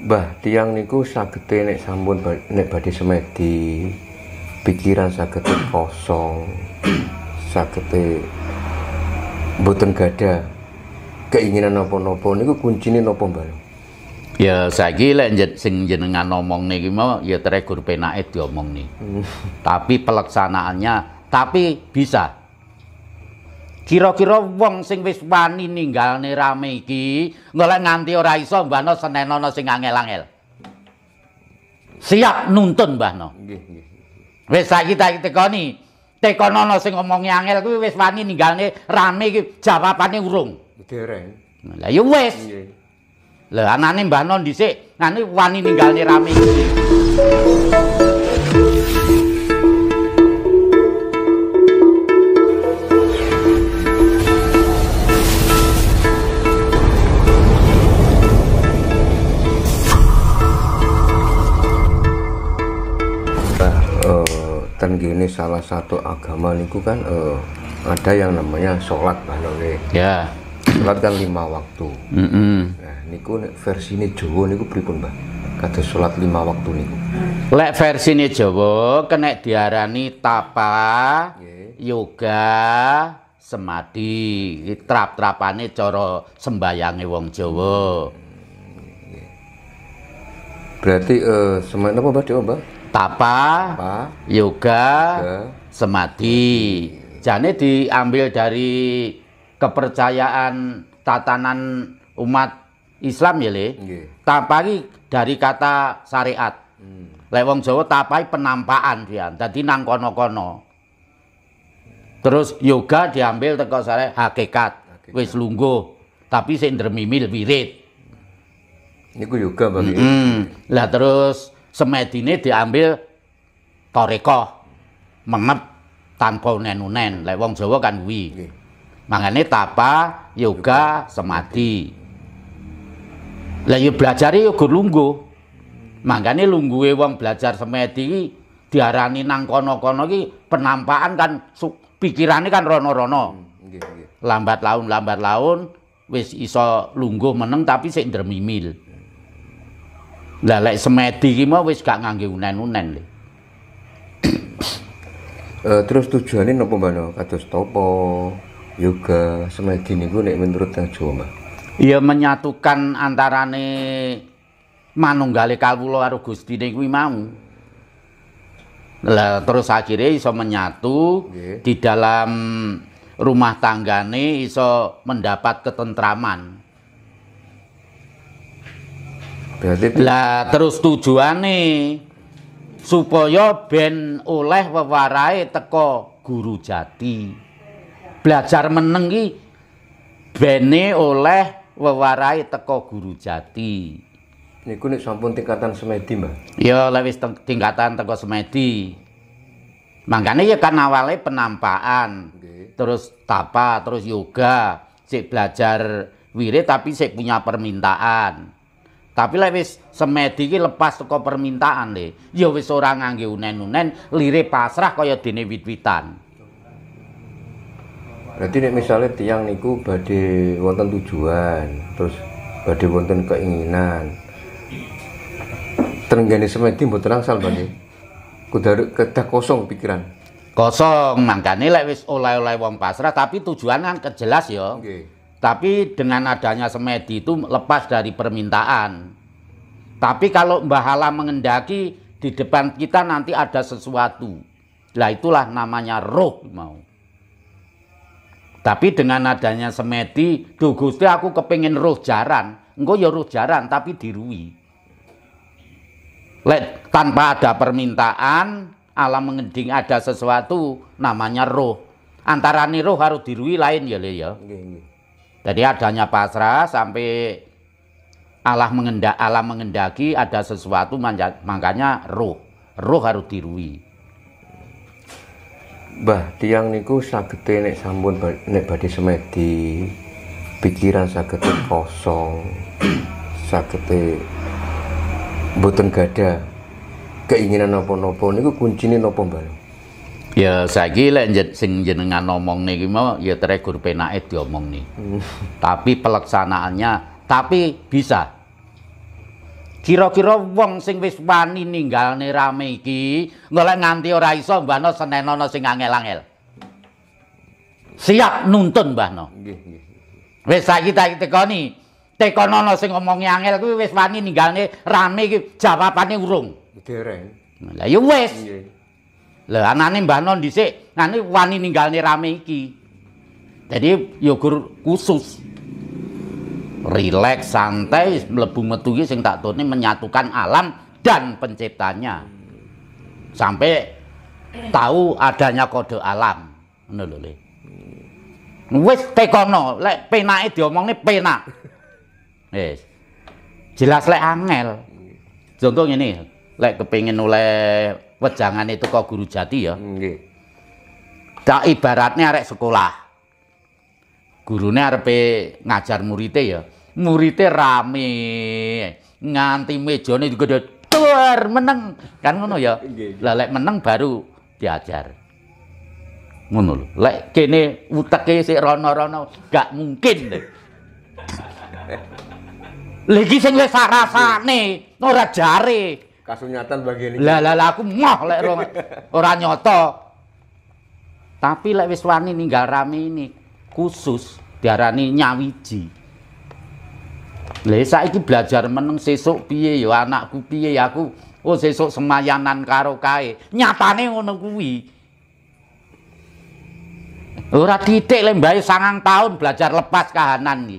Bah tiang niku sagete nek sampun nek badhe semedi pikiran sagete kosong sagete boten gada keinginan napa-napa niku kunci kuncine napa Mbah Ya saiki lek sing jenengan ngomong nih mau ya terakhir penaet diomong nih. Hmm. tapi pelaksanaannya tapi bisa Kira-kira wong sing wis wani ninggalne rame iki, ngelek nganti ora iso Mbah senenono sing angel-angel. Siap nuntun mbahno. No. Nggih, nggih. Wis saiki tak tekoni. Tekonono sing ngomongi angel kuwi wis wani ninggalne rame iki jawabane urung. Dereng. Lah ya wis. Nggih. Lah anane mbahno No dhisik, ngene wani ninggalne rame iki. gini salah satu agama niku kan uh, ada yang namanya sholat banone. Ya. Yeah. Sholat kan lima waktu. Mm -hmm. Nah niku versi ini jowo niku pripun mbak? Kata sholat lima waktu niku. Lek versi ini jowo kena diarani tapa, yeah. yoga, semadi trap-trapane coro sembayangi wong jowo Berarti uh, eh, semuanya apa Mbak Mbak? tapa, tapa yoga, yoga semadi. jadi diambil dari kepercayaan tatanan umat Islam ya le. Tapai dari kata syariat. Hmm. lewong Jawa tapai penampaan dia, jadi nang kono-kono. Terus yoga diambil teko sare hakikat. wes Wis tapi sing ndremimi wirid. Niku yoga bagi. Lah terus semedine diambil toreko mengep tanpa unen-unen lek wong Jawa kan kuwi mangane tapa yoga semadi lah yo belajare yo lunggu mangane lungguhe wong belajar semedi iki diarani nang kono-kono ki penampakan kan pikirannya kan rono-rono hmm, lambat laun lambat laun wis iso lunggu meneng tapi sik ndremimil lah lek semedi ki mau wis gak ngangge unen-unen lho. Uh, eh, terus tujuannya nopo mbak kados topo yoga semedi niku nek menurut Kang Jawa Iya menyatukan antarane manunggale kawula karo Gustine kuwi mau lah terus akhirnya iso menyatu yeah. di dalam rumah tanggane iso mendapat ketentraman Berarti lah terus nih supaya ben oleh wewarai teko guru jati. Belajar menenggi bene oleh wewarai teko guru jati. ini nek sampun tingkatan semedi, mbak Ya lewis tingkatan teko semedi. Makanya ya kan awalnya penampaan, okay. terus tapa, terus yoga, si belajar wirid tapi sik punya permintaan. Tapi lek wis semedi iki lepas teko permintaan le. Ya wis ora ngangge unen-unen, lire pasrah kaya dene wit-witan. Berarti nek misalnya tiang niku badhe wonten tujuan, terus badhe wonten keinginan. Terenggane semedi mboten angsal, Pak. Kudu kedah kosong pikiran. Kosong, makanya lek wis oleh-oleh wong pasrah tapi tujuan kan kejelas ya. Okay. Tapi dengan adanya semedi itu lepas dari permintaan. Tapi kalau Mbah Hala mengendaki di depan kita nanti ada sesuatu. Lah itulah namanya roh mau. Tapi dengan adanya semedi, duh Gusti aku kepingin roh jaran. Enggak ya roh jaran tapi dirui. Lek tanpa ada permintaan, alam mengending ada sesuatu namanya roh. Antara roh harus dirui lain ya, Le ya. Gini. Jadi adanya pasrah sampai Allah mengendak Allah mengendaki ada sesuatu makanya roh roh harus dirui. Bah tiang niku sagete nek sambun, nek badhe semedi pikiran sakit kosong sagete boten gada keinginan nopo-nopo niku kuncine nopo mbah Ya saiki lek sing jenengan ngomong niki ya ya tregur penake diomong nih. Hmm. Tapi pelaksanaannya tapi bisa. Kira-kira wong sing wis wani ninggalne rame iki, golek nganti ora iso mbahno senenono sing angel-angel. Siap nonton, mbahno. Nggih, nggih. Wis saiki tak tekoni. Tekonono sing ngomongi angel kuwi wis wani ninggalne rame iki jawabane urung. Dereng. Lah ya wis. Nggih. Lah anane Mbah Non dhisik, ngene wani ninggalne rame iki. Jadi yogur ya khusus. Relax, santai, mlebu metu iki sing tak tone menyatukan alam dan penciptanya. Sampai tahu adanya kode alam. Ngono lho, Le. Wis tekono, lek penake diomongne penak. Wis. Jelas lek angel. Contoh ini, lek kepingin oleh itu kok guru jati ya. Nggih. Tak ibaratnya arek sekolah. Gurune arepe ngajar murite ya. Murite rame. Nganti mejane juga tur meneng. Kan ngono ya. Lah lek meneng baru diajar. Ngono lho. Lek kene uteke sik rono-rono gak mungkin. Lagi sing wis nih, ora jare. Kasunyatan bagian ini. Lah lah aku moh lek ora nyoto. Tapi lek wis wani ninggal rame ini khusus diarani nyawiji. saya saiki belajar meneng sesuk piye ya anakku piye ya aku. Oh sesuk semayanan karo kae. Nyatane ngono kuwi. Ora titik lek sangat sangang tahun belajar lepas kahanan iki.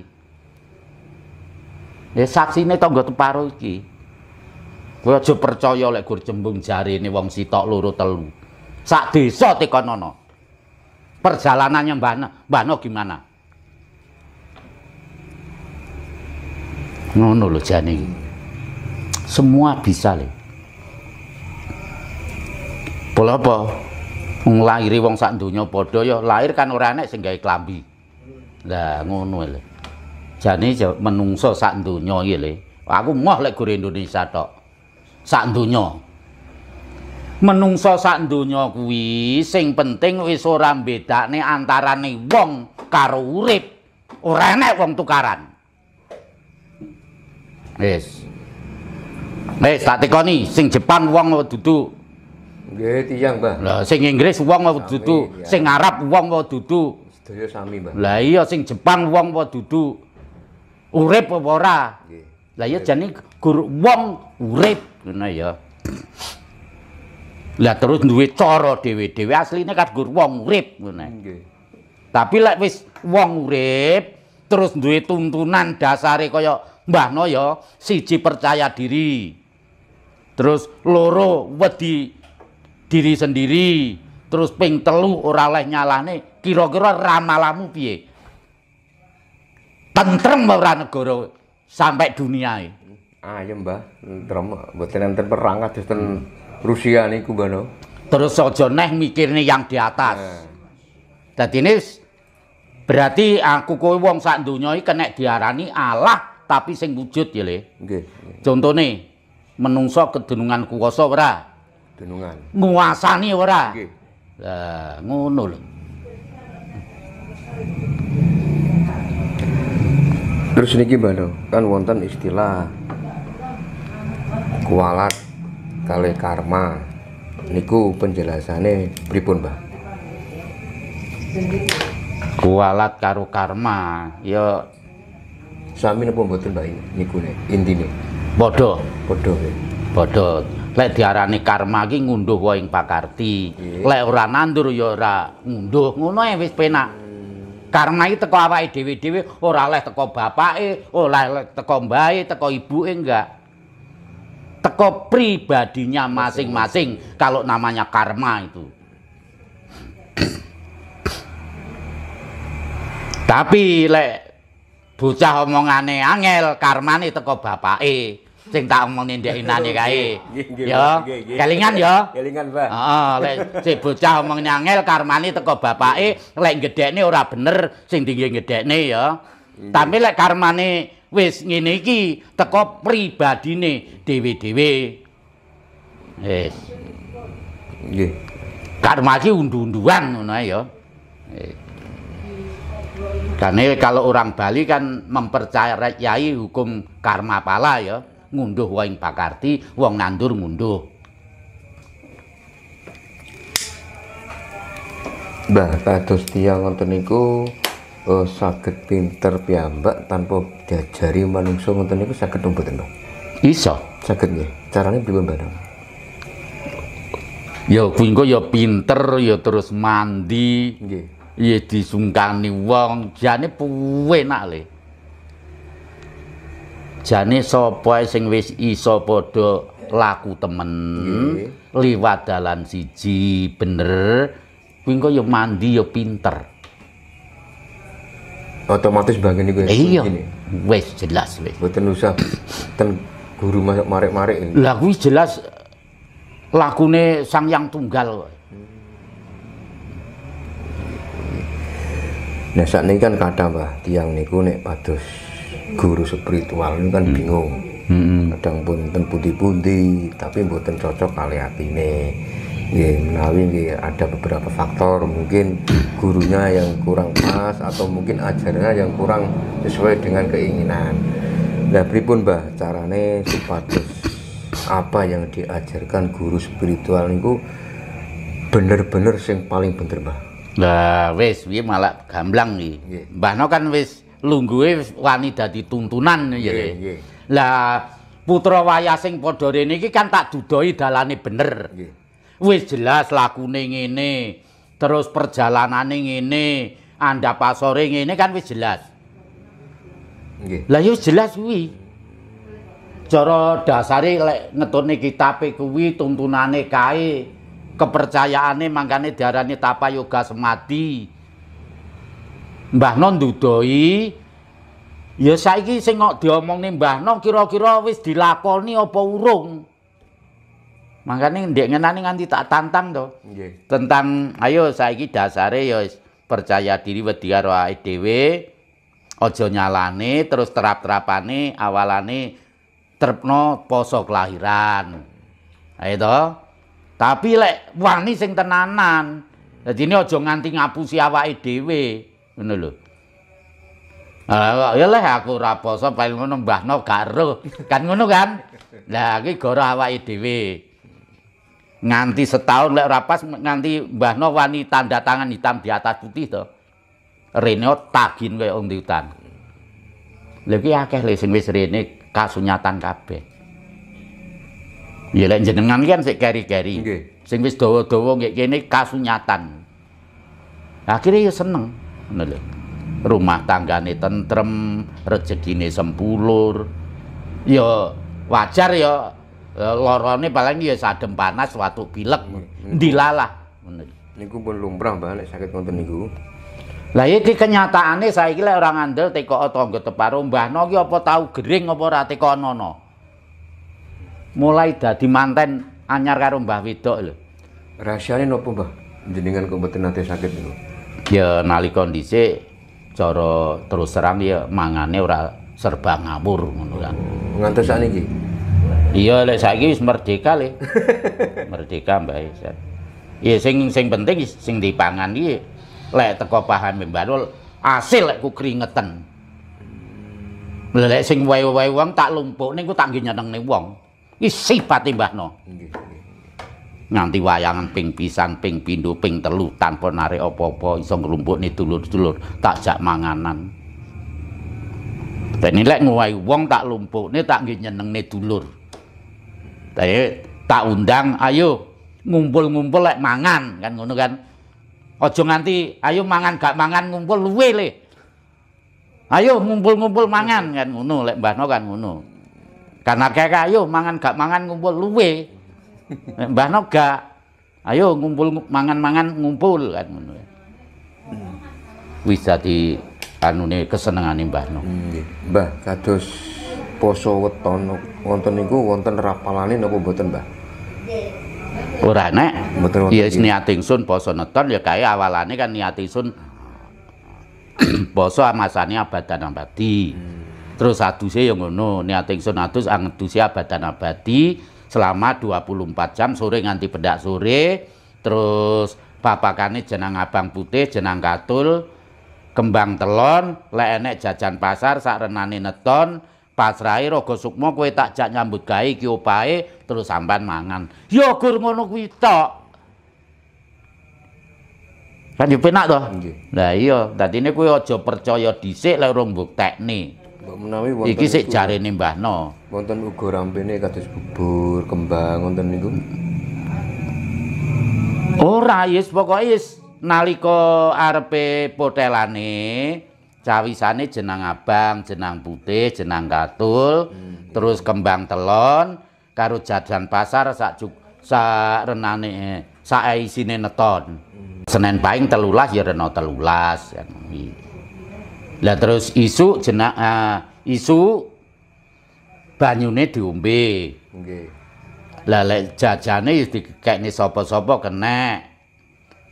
Ya saksine tangga teparo iki. Gue aja percaya gue cembung jari ini wong sitok luru telu. Sak desa tekonono. Perjalanannya Mbah No, Mbah No gimana? Ngono lho jani Semua bisa le. Pola apa? Wong wong sak donya padha yo ya, lahir kan ora enek sing gawe klambi. Lah ngono e, le. Jane ya menungso sak donya ini. le. Aku mau lek gue Indonesia tok. sak donya. Menungsa sak donya kuwi sing penting wis ora bedakne antarane wong karo urip. Ora enek wong tukaran. Wis. Nek tak tekoni sing Jepang wong dudu nggih tiyang, Mbah. Lah sing Inggris wong dudu, sing Arab wong dudu. Sedaya sami, Mbah. Lah iya sing Jepang wong dudu urip apa ora? Nggih. Lah iya jane guru wong urip. ngene ya. Lah terus duwe cara dhewe-dhewe asline kadgur wong urip ngene. Tapi lek wis wong urip terus duwe tuntunan dasare kaya Mbah No ya siji percaya diri. Terus loro wedi diri sendiri. Terus ping telu ora oleh nyalane kira-kira ramalamu piye? Tentrem ora negara sampai duniae ayo ah, iya, mbah drama buat nanti perang kados ten Rusia niku mbah terus aja neh nih yang di atas nah. dadi ini berarti aku kowe wong sak dunia ini kena diarani Allah tapi sing wujud ya le nggih contone menungso kedunungan kuwasa ora denungan nguasani ora nggih lah ngono lho Terus niki Mbak kan wonten istilah kualat kali karma niku penjelasannya pripun Mbah kualat karo karma ya sami napa mboten Mbah niku ne intine padha padha padha lek diarani karma ki ngunduh wae ing pakarti yeah. lek ora nandur ya ora ngunduh ngono ae wis penak karma iki teko awake dhewe-dhewe ora leh teko bapake ora leh teko mbae teko ibuke enggak teko pribadinya masing-masing kalau namanya karma itu tapi lek bocah omongane angel karmane teko bapake sing tak omongin ndek inane kae ya kelingan ya kelingan Pak heeh lek si bocah omongin angel karmane teko bapake lek nih ora bener sing tinggi gede nih ya iya. tapi lek karmane wis ngene iki teko pribadine dhewe-dhewe. Nggih. Karma iki undu-unduan ngono ya. Karena kalau orang Bali kan mempercayai hukum karma pala ya, ngunduh waing pakarti, wong nandur ngunduh. Mbah, kados tiyang wonten niku uh, saged pinter piyambak tanpa diajari manungsa ngoten niku sakit mboten Pak? Iso. Saged nggih. Carane pripun, Pak? Ya kuwi ya pinter ya terus mandi. Nggih. Iya disungkani wong, jane nak le. Jane sapa sing wis iso padha laku temen. Nggih. Liwat dalan siji bener. Kuwi ya mandi ya pinter otomatis bangun juga ya, eh, iya wes jelas wes boten usah ten guru masuk marek-marek ini lagu jelas lakune sang yang tunggal Nah saat ini kan kata mbah tiang niku nek patus guru spiritual ini kan hmm. bingung. Hmm. Kadang pun ten putih putih tapi buatan cocok kali nih Ya, menawi ya, ada beberapa faktor, mungkin gurunya yang kurang pas atau mungkin ajarannya yang kurang sesuai dengan keinginan. Nah, pripun Mbah carane supados apa yang diajarkan guru spiritual niku bener-bener sing paling bener Mbah. Lah wis piye malah gamblang iki. Yeah. Mbah no kan wis lungguhe wani dadi tuntunan ya. Lah putra wayasing sing padha ini, kan tak dudoi dalane bener wis jelas lakune ngene, terus perjalanane ngene, anda pasore ngene kan wis jelas. Nggih. Lah yo ya jelas kuwi. Cara dasare lek ngetune kitabe kuwi tuntunane kae, kepercayaane mangkane diarani tapa yoga semadi. Mbah Non dudoi ya saiki sing kok diomongne Mbah Non kira-kira wis dilakoni apa urung? Makanya dia ngenani nganti tak tantang tuh Tentang ayo saya ini dasarnya ya percaya diri wedi karo awake dhewe. Aja nyalane terus terap terapani awalani terpno poso kelahiran. Ayo to. Tapi lek wani sing tenanan. jadi ini aja nganti ngapusi awake dhewe. Ngono lho. ya leh aku raposo paling ngono mbahno gak Kan ngono kan? lagi iki gara awake nganti setahun lek rapas nganti Mbah Novani tanda tangan hitam di atas putih to. Rene tagin kaya wong hutan. Lha iki akeh le sing wis rene kasunyatan kabeh. Ya lek jenengan kan sik keri-keri. Nggih. Sing wis dawa-dawa nggih kene kasunyatan. Akhirnya ya seneng. Ngono lho. Rumah tanggane tentrem, rezekine sempulur. Ya wajar ya Eh, lorone paling ya sadem panas watuk pilek hmm. dilalah hmm. niku pun lumrah balik nek sakit ngoten niku lah iki kenyataane saiki lek ora ngandel teko tangga teparo mbahno ki apa tau gering apa ora teko nono mulai dadi manten anyar karo Mbah Wedok lho rahasiane nopo Mbah jenengan kok mboten nate sakit niku ya nali kondisi, coro terus terang ya mangane ora serba ngabur ngono kan ngantos sakniki iya lek saiki wis merdeka le merdeka mbak Isan iya sing sing penting sing dipangan iki lek teko paham mbarul asil lek ku keringetan lek sing wae-wae wong tak lumpukne ku tak nggih nyenengne wong iki sifate Mbah No nganti wayangan ping pisan ping pindho ping telu tanpa narik apa-apa iso nglumpukne dulur-dulur tak jak manganan Nek lek ngowahi wong tak lumpukne tak nggih nyenengne dulur tapi tak undang, ayo ngumpul-ngumpul lek mangan kan ngono kan. Ojo nganti ayo mangan gak mangan ngumpul luwe le. Ayo ngumpul-ngumpul mangan kan ngono lek Mbah No kan ngono. Karena kayak ayo mangan gak mangan ngumpul luwe. Lek Mbah No gak ayo ngumpul mangan-mangan ngumpul kan ngono. Wis dadi anune kesenengane Mbah No. Mbah kados poso weton wonten niku wonten rapalane napa mboten Mbah? Ora nek. Mboten wonten. Ya niat ingsun poso neton ya kae awalane kan niat ingsun poso amasane abadan abadi. Hmm. Terus aduse ya ngono, niat ingsun adus abad abadan abadi selama 24 jam sore nganti bedak sore terus papakane jenang abang putih jenang katul kembang telon lek enek jajan pasar sak renane neton pasrahe raga sukma kowe tak jak nyambut gawe iki opahe terus sampean mangan ya gur ngono kuwi tok kan yo penak to nggih lah iya dadine kowe aja percaya dhisik lek urung buktekne mbok menawi wonten iki sik jarene mbahno wonten uga ne, kados bubur kembang wonten niku ora yes pokoke yes nalika arepe potelane cawisane jenang abang, jenang putih, jenang katul, hmm. terus kembang telon karo jajan pasar sak sak renane sak isine neton. Hmm. Senin paing telulas ya reno telulas. Ya lah terus isu jenang uh, isu banyune diombe. Nggih. Lah lek jajane ya dikekne sapa-sapa kenek.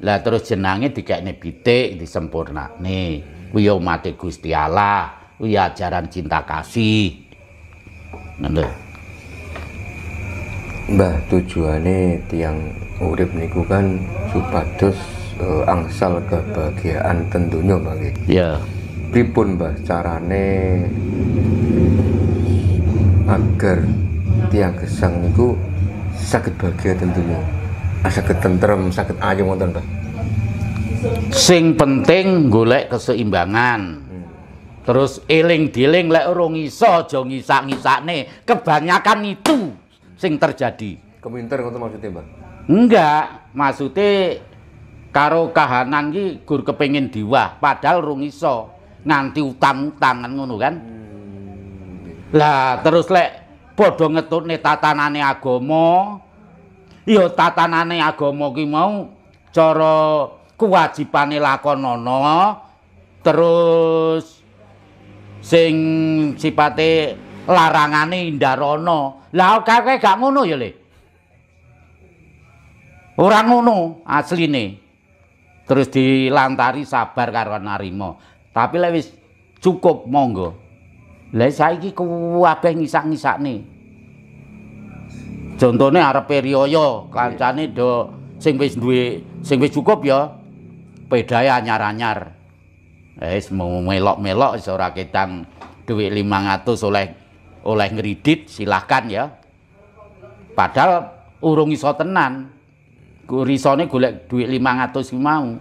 Lah terus jenange dikekne pitik disempurnakne kuwi mati Gusti Allah kuwi ajaran cinta kasih ngono Mbah tujuane tiang urip niku kan supados uh, angsal kebahagiaan tentunya Mbah nggih yeah. pripun Mbah carane agar tiang gesang niku sakit bahagia tentunya ah, sakit tentrem sakit aja wonten Mbah sing penting golek keseimbangan terus eling diling lek urung iso aja ngisak-ngisakne kebanyakan itu sing terjadi keminter ngoten maksudnya Mbak enggak maksudnya karo kahanan ki gur kepengin diwah padahal urung iso nganti utang-utangan ngono kan hmm. lah terus lek padha ngetutne tatanane agama ya tatanane agama ki mau cara kewajibane lakonana terus sing sipate larangane ndarana. Lah kakek gak ngono ya, Le. Ora ngono asline. Terus dilantari sabar karo narima. Tapi lek wis cukup monggo. Lah saiki kabeh ngisak-ngisakne. Contone arepe Riyoyo kancane do sing wis duwe sing wis cukup ya. pedae nyar anyar Wis melok-melok seorang kita duit lima 500 oleh oleh ngeridit silahkan ya. Padahal urung iso tenan. Risone golek duit 500 ki mau.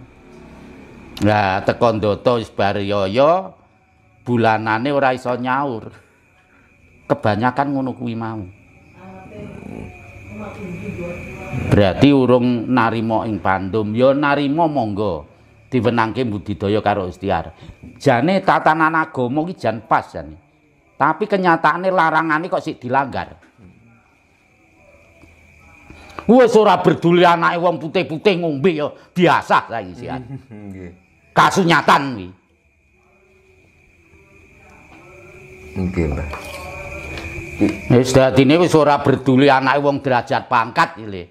Nah tekon doto yoyo bulanane ora iso nyaur. Kebanyakan ngono kuwi mau. Berarti urung narimo ing pandum, yo ya narimo monggo diwenangke budidaya karo ikhtiar. Jane tatanan agama iki jan pas jane. Tapi kenyataannya larangane kok sih dilanggar. Wes suara berduli anak wong putih-putih ngombe ya biasa lagi sih kasus Kasunyatan iki. Nggih, Mbah. Wis dadine wis ora berduli anak wong derajat pangkat ini,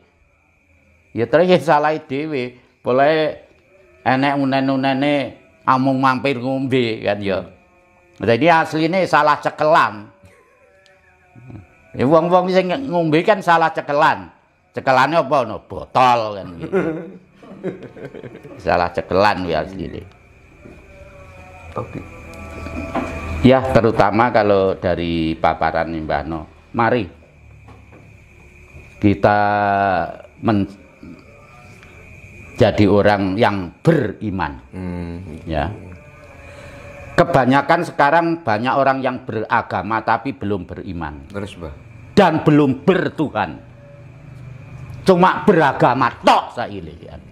Ya terus salah dewi Boleh enek unen-unene amung mampir ngombe kan ya. Jadi asline salah cekelan. Ya wong-wong sing ngombe kan salah cekelan. Cekelane apa no? Botol kan gitu. salah cekelan ya asline. Oke. Ya, terutama kalau dari paparan Mbah No. Mari kita men jadi orang yang beriman. Hmm. Ya. Kebanyakan sekarang banyak orang yang beragama tapi belum beriman. Terus, bah. Dan belum bertuhan. Cuma beragama tok saya lihat.